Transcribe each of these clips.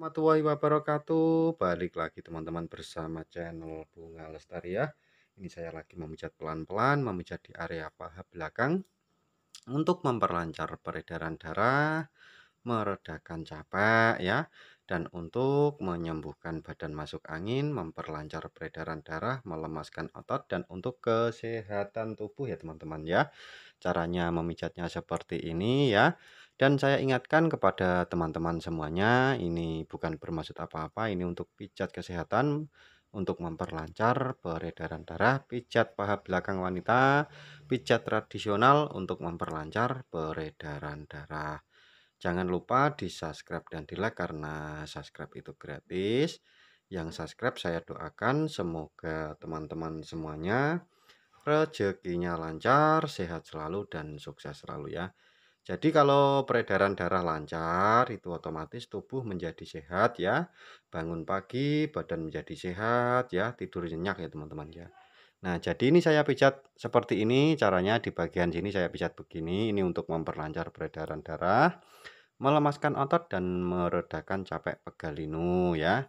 warahmatullahi wabarakatuh. Balik lagi teman-teman bersama channel Bunga Lestari ya. Ini saya lagi memijat pelan-pelan, memijat di area paha belakang untuk memperlancar peredaran darah, meredakan capek ya dan untuk menyembuhkan badan masuk angin, memperlancar peredaran darah, melemaskan otot, dan untuk kesehatan tubuh ya teman-teman ya. Caranya memijatnya seperti ini ya. Dan saya ingatkan kepada teman-teman semuanya, ini bukan bermaksud apa-apa, ini untuk pijat kesehatan, untuk memperlancar peredaran darah, pijat paha belakang wanita, pijat tradisional untuk memperlancar peredaran darah. Jangan lupa di subscribe dan di like karena subscribe itu gratis. Yang subscribe saya doakan semoga teman-teman semuanya rezekinya lancar, sehat selalu dan sukses selalu ya. Jadi kalau peredaran darah lancar itu otomatis tubuh menjadi sehat ya. Bangun pagi badan menjadi sehat ya, tidur nyenyak ya teman-teman ya. Nah, jadi ini saya pijat seperti ini caranya di bagian sini saya pijat begini. Ini untuk memperlancar peredaran darah, melemaskan otot dan meredakan capek pegal linu ya.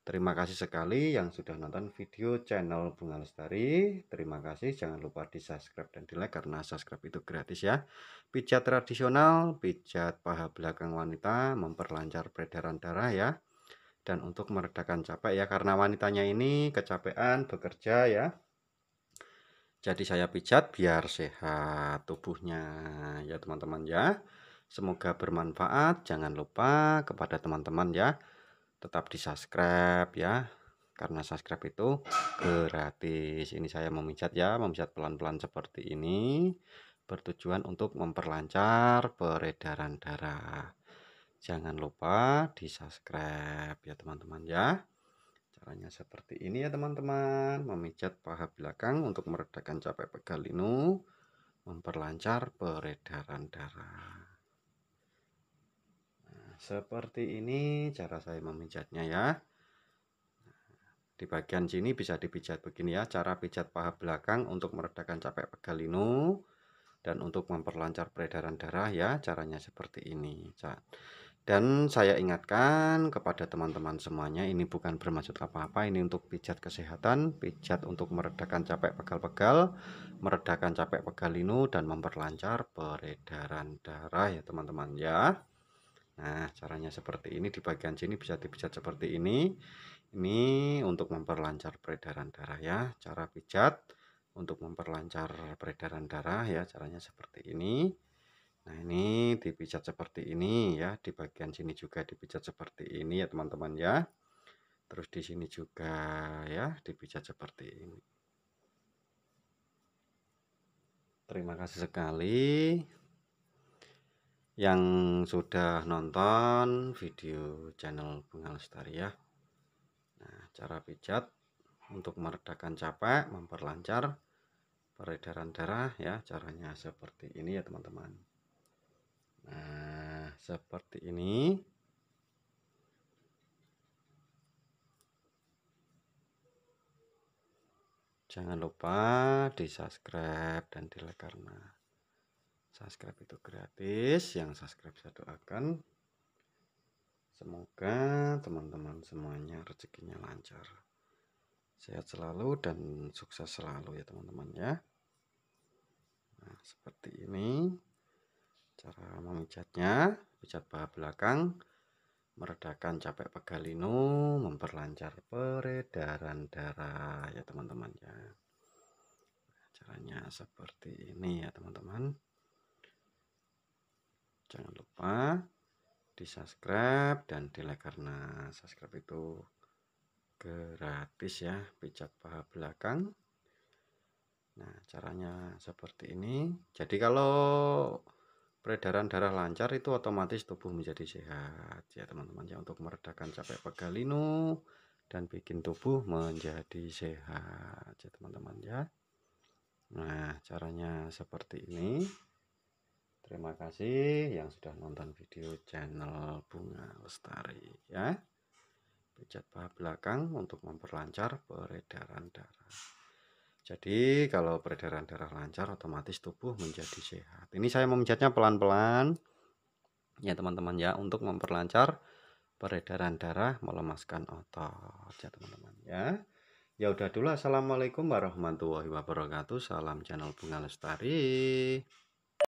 Terima kasih sekali yang sudah nonton video channel Bunga Lestari. Terima kasih. Jangan lupa di-subscribe dan di-like karena subscribe itu gratis ya. Pijat tradisional, pijat paha belakang wanita memperlancar peredaran darah ya dan untuk meredakan capek ya karena wanitanya ini kecapean bekerja ya jadi saya pijat biar sehat tubuhnya ya teman-teman ya semoga bermanfaat jangan lupa kepada teman-teman ya tetap di subscribe ya karena subscribe itu gratis ini saya memijat ya memijat pelan-pelan seperti ini bertujuan untuk memperlancar peredaran darah jangan lupa di subscribe ya teman-teman ya caranya seperti ini ya teman-teman memijat paha belakang untuk meredakan capek pegal linu memperlancar peredaran darah nah, seperti ini cara saya memijatnya ya di bagian sini bisa dipijat begini ya cara pijat paha belakang untuk meredakan capek pegal linu dan untuk memperlancar peredaran darah ya caranya seperti ini dan saya ingatkan kepada teman-teman semuanya, ini bukan bermaksud apa-apa, ini untuk pijat kesehatan, pijat untuk meredakan capek pegal-pegal, meredakan capek pegal linu dan memperlancar peredaran darah ya teman-teman ya. Nah, caranya seperti ini, di bagian sini bisa dipijat seperti ini. Ini untuk memperlancar peredaran darah ya, cara pijat untuk memperlancar peredaran darah ya, caranya seperti ini. Nah, ini dipijat seperti ini ya, di bagian sini juga dipijat seperti ini ya, teman-teman ya. Terus di sini juga ya, dipijat seperti ini. Terima kasih sekali yang sudah nonton video channel Bunga Lestari ya. Nah, cara pijat untuk meredakan capek, memperlancar peredaran darah ya, caranya seperti ini ya, teman-teman. Nah, seperti ini. Jangan lupa di subscribe dan di like karena subscribe itu gratis. Yang subscribe saya doakan semoga teman-teman semuanya rezekinya lancar. Sehat selalu dan sukses selalu ya teman-teman ya. Nah, seperti ini cara memijatnya pijat paha belakang meredakan capek pegal pegalino memperlancar peredaran darah ya teman-teman ya caranya seperti ini ya teman-teman jangan lupa di subscribe dan di like karena subscribe itu gratis ya pijat paha belakang Nah, caranya seperti ini. Jadi kalau peredaran darah lancar itu otomatis tubuh menjadi sehat ya teman-teman ya untuk meredakan capek pegal pegalino dan bikin tubuh menjadi sehat ya teman-teman ya nah caranya seperti ini terima kasih yang sudah nonton video channel bunga lestari ya pijat paha belakang untuk memperlancar peredaran darah jadi kalau peredaran darah lancar otomatis tubuh menjadi sehat. Ini saya memijatnya pelan-pelan ya teman-teman ya untuk memperlancar peredaran darah melemaskan otot ya teman-teman ya. Ya udah dulu assalamualaikum warahmatullahi wabarakatuh. Salam channel Bunga Lestari.